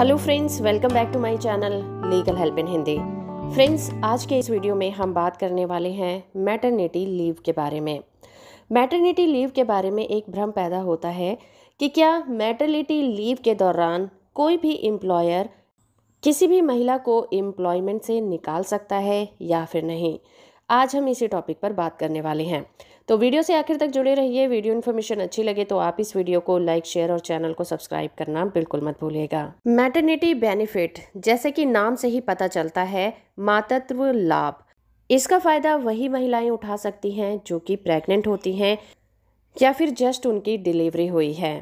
hello friends welcome back to my channel legal help in Hindi friends आज के इस video में हम बात करने वाले हैं मैटरनिटी लीव के बारे में मैटरनिटी लीव के बारे में एक भ्रम पैदा होता है कि क्या मैटरनिटी लीव के दौरान कोई भी एम्प्लॉयर किसी भी महिला को एम्प्लॉयमेंट से निकाल सकता है या फिर नहीं आज हम इसी टॉपिक पर बात करने वाले हैं तो वीडियो से आखिर तक जुड़े रहिए वीडियो इन्फॉर्मेशन अच्छी लगे तो आप इस वीडियो को लाइक शेयर और चैनल को सब्सक्राइब करना बिल्कुल मत भूलिएगा मैटर्निटी बेनिफिट जैसे कि नाम से ही पता चलता है मातत्व लाभ इसका फ़ायदा वही महिलाएं उठा सकती हैं जो कि प्रेग्नेंट होती हैं या फिर जस्ट उनकी डिलीवरी हुई है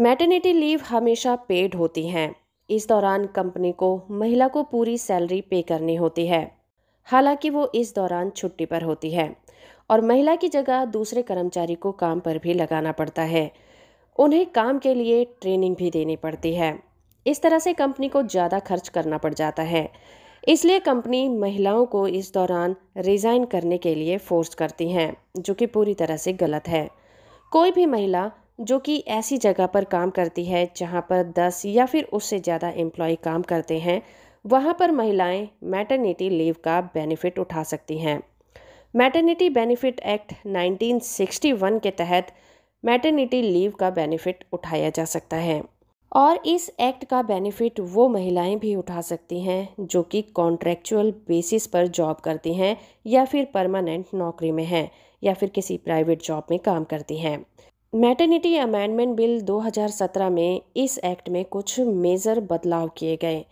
मैटर्निटी लीव हमेशा पेड होती हैं इस दौरान कंपनी को महिला को पूरी सैलरी पे करनी होती है हालांकि वो इस दौरान छुट्टी पर होती है और महिला की जगह दूसरे कर्मचारी को काम पर भी लगाना पड़ता है उन्हें काम के लिए ट्रेनिंग भी देनी पड़ती है इस तरह से कंपनी को ज़्यादा खर्च करना पड़ जाता है इसलिए कंपनी महिलाओं को इस दौरान रिज़ाइन करने के लिए फोर्स करती हैं जो कि पूरी तरह से गलत है कोई भी महिला जो कि ऐसी जगह पर काम करती है जहाँ पर 10 या फिर उससे ज़्यादा एम्प्लॉय काम करते हैं वहाँ पर महिलाएं मैटरनिटी लीव का बेनिफिट उठा सकती हैं मैटरनिटी बेनिफिट एक्ट 1961 के तहत मैटरनिटी लीव का बेनिफिट उठाया जा सकता है और इस एक्ट का बेनिफिट वो महिलाएं भी उठा सकती हैं जो कि कॉन्ट्रैक्चुअल बेसिस पर जॉब करती हैं या फिर परमानेंट नौकरी में हैं या फिर किसी प्राइवेट जॉब में काम करती हैं मैटरनिटी अमेंडमेंट बिल 2017 में इस एक्ट में कुछ मेजर बदलाव किए गए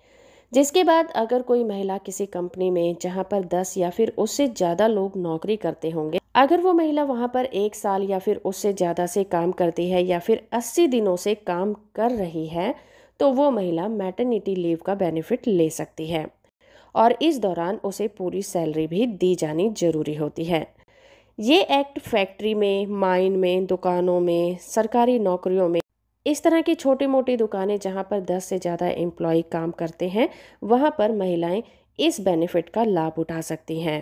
जिसके बाद अगर कोई महिला किसी कंपनी में जहाँ पर दस या फिर उससे ज़्यादा लोग नौकरी करते होंगे अगर वो महिला वहाँ पर एक साल या फिर उससे ज़्यादा से काम करती है या फिर 80 दिनों से काम कर रही है तो वो महिला मैटर्निटी लीव का बेनिफिट ले सकती है और इस दौरान उसे पूरी सैलरी भी दी जानी जरूरी होती है ये एक्ट फैक्ट्री में माइन में दुकानों में सरकारी नौकरियों में इस तरह की छोटी मोटी दुकानें जहाँ पर 10 से ज़्यादा एम्प्लॉय काम करते हैं वहाँ पर महिलाएं इस बेनिफिट का लाभ उठा सकती हैं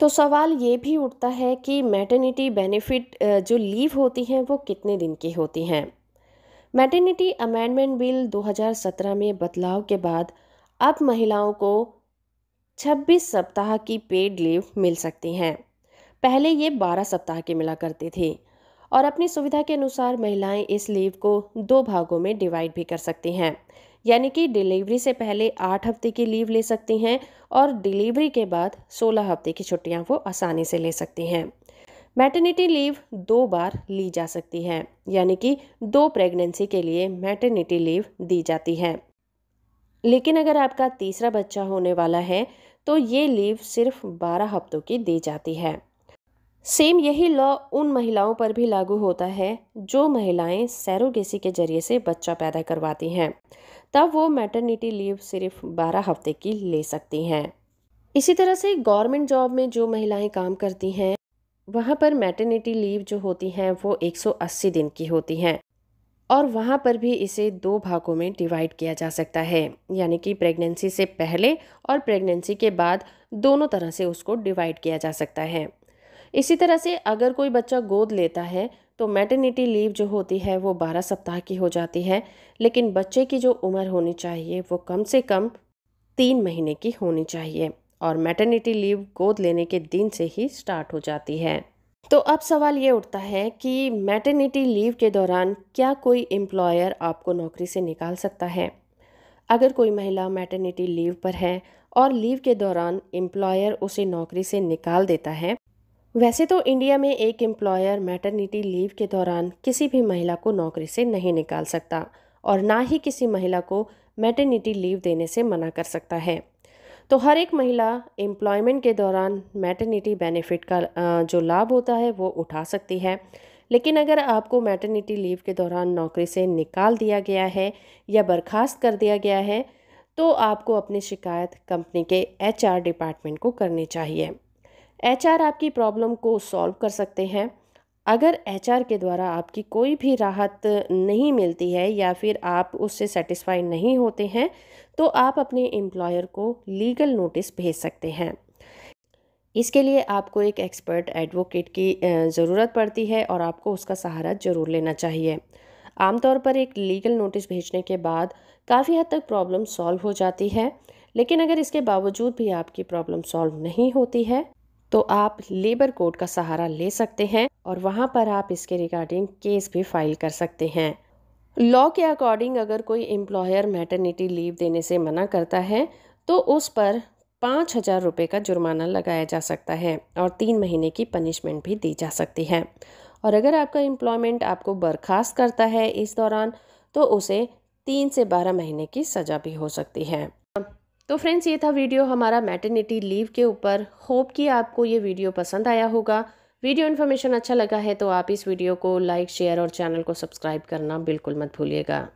तो सवाल ये भी उठता है कि मैटर्निटी बेनिफिट जो लीव होती हैं वो कितने दिन की होती हैं मैटर्निटी अमेंडमेंट बिल 2017 में बदलाव के बाद अब महिलाओं को 26 सप्ताह की पेड लीव मिल सकती हैं पहले ये 12 सप्ताह की मिला करती थी और अपनी सुविधा के अनुसार महिलाएं इस लीव को दो भागों में डिवाइड भी कर सकती हैं यानी कि डिलीवरी से पहले आठ हफ्ते की लीव ले सकती हैं और डिलीवरी के बाद सोलह हफ्ते की छुट्टियां वो आसानी से ले सकती हैं मैटर्निटी लीव दो बार ली जा सकती है यानी कि दो प्रेगनेंसी के लिए मैटर्निटी लीव दी जाती है लेकिन अगर आपका तीसरा बच्चा होने वाला है तो ये लीव सिर्फ बारह हफ्तों की दी जाती है सेम यही लॉ उन महिलाओं पर भी लागू होता है जो महिलाएं सैरोगेसी के जरिए से बच्चा पैदा करवाती हैं तब वो मैटरनिटी लीव सिर्फ 12 हफ्ते की ले सकती हैं इसी तरह से गवर्नमेंट जॉब में जो महिलाएं काम करती हैं वहाँ पर मैटरनिटी लीव जो होती हैं वो 180 दिन की होती हैं और वहाँ पर भी इसे दो भागों में डिवाइड किया जा सकता है यानी कि प्रेगनेंसी से पहले और प्रेगनेंसी के बाद दोनों तरह से उसको डिवाइड किया जा सकता है इसी तरह से अगर कोई बच्चा गोद लेता है तो मैटर्निटी लीव जो होती है वो 12 सप्ताह की हो जाती है लेकिन बच्चे की जो उम्र होनी चाहिए वो कम से कम तीन महीने की होनी चाहिए और मैटर्निटी लीव गोद लेने के दिन से ही स्टार्ट हो जाती है तो अब सवाल ये उठता है कि मैटर्निटी लीव के दौरान क्या कोई एम्प्लॉयर आपको नौकरी से निकाल सकता है अगर कोई महिला मैटर्निटी लीव पर है और लीव के दौरान एम्प्लॉयर उसे नौकरी से निकाल देता है वैसे तो इंडिया में एक एम्प्लॉयर मैटरनिटी लीव के दौरान किसी भी महिला को नौकरी से नहीं निकाल सकता और ना ही किसी महिला को मैटरनिटी लीव देने से मना कर सकता है तो हर एक महिला एम्प्लॉयमेंट के दौरान मैटरनिटी बेनिफिट का जो लाभ होता है वो उठा सकती है लेकिन अगर आपको मैटरनिटी लीव के दौरान नौकरी से निकाल दिया गया है या बर्खास्त कर दिया गया है तो आपको अपनी शिकायत कंपनी के एचआर डिपार्टमेंट को करनी चाहिए एच आपकी प्रॉब्लम को सॉल्व कर सकते हैं अगर एच के द्वारा आपकी कोई भी राहत नहीं मिलती है या फिर आप उससे सेटिस्फाई नहीं होते हैं तो आप अपने एम्प्लॉयर को लीगल नोटिस भेज सकते हैं इसके लिए आपको एक एक्सपर्ट एडवोकेट की ज़रूरत पड़ती है और आपको उसका सहारा ज़रूर लेना चाहिए आमतौर पर एक लीगल नोटिस भेजने के बाद काफ़ी हद तक प्रॉब्लम सॉल्व हो जाती है लेकिन अगर इसके बावजूद भी आपकी प्रॉब्लम सॉल्व नहीं होती है तो आप लेबर कोर्ट का सहारा ले सकते हैं और वहाँ पर आप इसके रिगार्डिंग केस भी फाइल कर सकते हैं लॉ के अकॉर्डिंग अगर कोई एम्प्लॉयर मैटरनिटी लीव देने से मना करता है तो उस पर पाँच हज़ार रुपये का जुर्माना लगाया जा सकता है और तीन महीने की पनिशमेंट भी दी जा सकती है और अगर आपका एम्प्लॉयमेंट आपको बर्खास्त करता है इस दौरान तो उसे तीन से बारह महीने की सज़ा भी हो सकती है तो फ्रेंड्स ये था वीडियो हमारा मैटरनिटी लीव के ऊपर होप कि आपको ये वीडियो पसंद आया होगा वीडियो इन्फॉर्मेशन अच्छा लगा है तो आप इस वीडियो को लाइक शेयर और चैनल को सब्सक्राइब करना बिल्कुल मत भूलिएगा